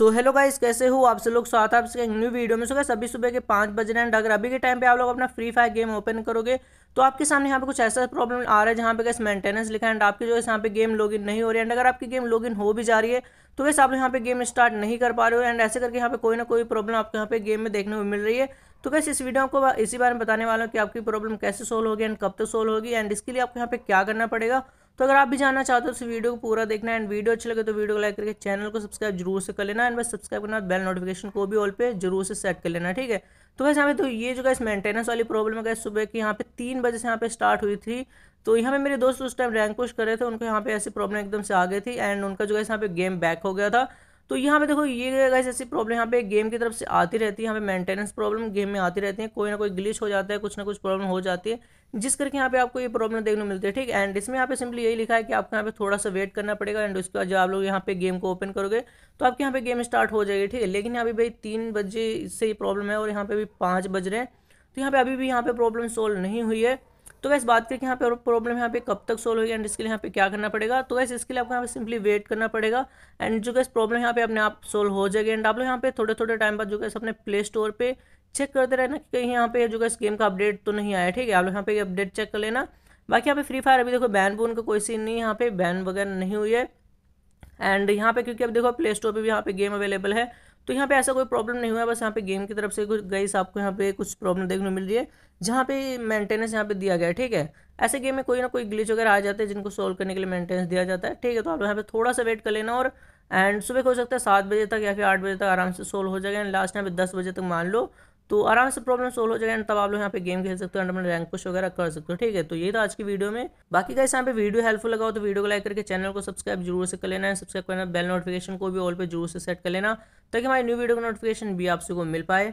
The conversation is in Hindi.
सो हेलो गाइस कैसे हो आप सब लोग स्वागत है आपके न्यू वीडियो में सो गए अभी सुबह के पाँच बज रहे हैं अगर अभी के टाइम पे आप लोग अपना फ्री फायर गेम ओपन करोगे तो आपके सामने यहाँ पे कुछ ऐसा प्रॉब्लम आ रहा है जहाँ पे गैस मेंटेनेंस लिखा है एंड आपकी जो है यहाँ पे गेम लॉगिन नहीं हो रही है एंड अगर आपकी गेम लॉगिन हो भी जा रही है तो वैसे आप यहाँ पे गेम स्टार्ट नहीं कर पा रहे हो एंड ऐसे करके यहाँ पे कोई ना कोई प्रॉब्लम आपको यहाँ पे गेम में देखने को मिल रही है तो वैसे इस वीडियो को इसी बारे में बताने वाला हूँ कि आपकी प्रॉब्लम कैसे सोल्व होगी एंड कब तक सोल्व होगी एंड इसके लिए आपको यहाँ पे क्या करना पड़ेगा तो अगर आप भी जानना चाहते हो तो वीडियो को पूरा देखना एंड वीडियो अच्छी लगे तो वीडियो को लाइक करके चैनल को सब्सक्राइब जरूर से कर लेना एंड बस सब्सक्राइब करना बेल नोटिफिकेशन को भी ऑल पे जरूर से सेट कर लेना ठीक है तो वैसे यहाँ पे तो ये जो गैस मेंटेनेंस वाली प्रॉब्लम है गैस सुबह की यहाँ पे तीन बजे से यहाँ पे स्टार्ट हुई थी तो यहाँ पे मेरे दोस्त उस टाइम रैंक पुश कर रहे थे उनको यहाँ पे ऐसी प्रॉब्लम एकदम से आ गई थी एंड उनका जो गैस यहाँ पे गेम बैक हो गया था तो यहाँ पे देखो ये गाइस ऐसी प्रॉब्लम यहाँ पे गेम की तरफ से आती रहती है यहाँ पे मेंटेनेंस प्रॉब्लम गेम में आती रहती है कोई ना कोई ग्लिच हो जाता है कुछ ना कुछ प्रॉब्लम हो जाती है जिस करके यहाँ पे आपको ये प्रॉब्लम देखने मिलती है ठीक एंड इसमें यहाँ पे सिंपली यही लिखा है कि आपको यहाँ पे थोड़ा सा वेट करना पड़ेगा एंड उसके बाद जब आप लोग यहाँ पे गेम को ओपन करोगे तो आपके यहाँ पे गेम स्टार्ट हो जाएगी ठीक है लेकिन यहाँ पे भाई तीन बजे से ये प्रॉब्लम है और यहाँ पे भी पाँच बज रहे हैं तो यहाँ पे अभी भी यहाँ पे प्रॉब्लम सॉल्व नहीं हुई है तो वैसे बात करके यहाँ पे प्रॉब्लम यहाँ पे कब तक सोल्व होगी एंड इसके लिए यहाँ पे क्या करना पड़ेगा तो वैसे इसके लिए आपको यहाँ पे सिंपली वेट करना पड़ेगा एंड जो कैसे प्रॉब्लम यहाँ पे अपने आप सोल्व हो जाएगी एंड आप लोग यहाँ पे थोड़े थोड़े टाइम बाद जो कैसे अपने प्ले स्टोर पर चेक करते रहना कि कहीं यहाँ पे जो कैसे गेम का अपडेट तो नहीं आया ठीक है आप लोग यहाँ पे अपडेट चेक कर लेना बाकी यहाँ पे फ्री फायर अभी देखो बैन बून का कोई सीन नहीं है यहाँ पे बैन वगैरह नहीं हुई है एंड यहाँ पे क्योंकि अब देखो प्ले स्टोर पे भी यहाँ पे गेम अवेलेबल है तो यहाँ पे ऐसा कोई प्रॉब्लम नहीं हुआ बस यहाँ पे गेम की तरफ से कुछ गई आपको यहाँ पे कुछ प्रॉब्लम देखने को मिल रही है जहाँ पे मेंटेनेंस यहाँ पे दिया गया है ठीक है ऐसे गेम में कोई ना कोई ग्लिच वगैरह आ जाते हैं जिनको सॉल्व करने के लिए मेंटेनेंस दिया जाता है ठीक है तो आप यहाँ पे थोड़ा सा वेट कर लेना और एंड सुबह हो सकता है सात बजे तक या फिर आठ बजे तक आराम से सोल्व हो जाएगा एंड लास्ट यहाँ पे दस बजे तक मान लो तो आराम से प्रॉब्लम सोल्व हो जाएगा तब आप लोग यहाँ पे गेम खेल सकते हो एंड अपने रैंक पुश वगैरह कर सकते हो ठीक है तो ये था आज की वीडियो में बाकी का यहाँ पे वीडियो हेल्पफुल लगा हो तो वीडियो को लाइक करके चैनल को सब्सक्राइब जरूर से कर लेना है सब्सक्राइब करना बेल नोटिफिकेशन को भी ऑल पे जरूर से सेट कर लेना ताकि हमारी न्यू वीडियो का नोटिफिकेशन भी आपसे को मिल पाए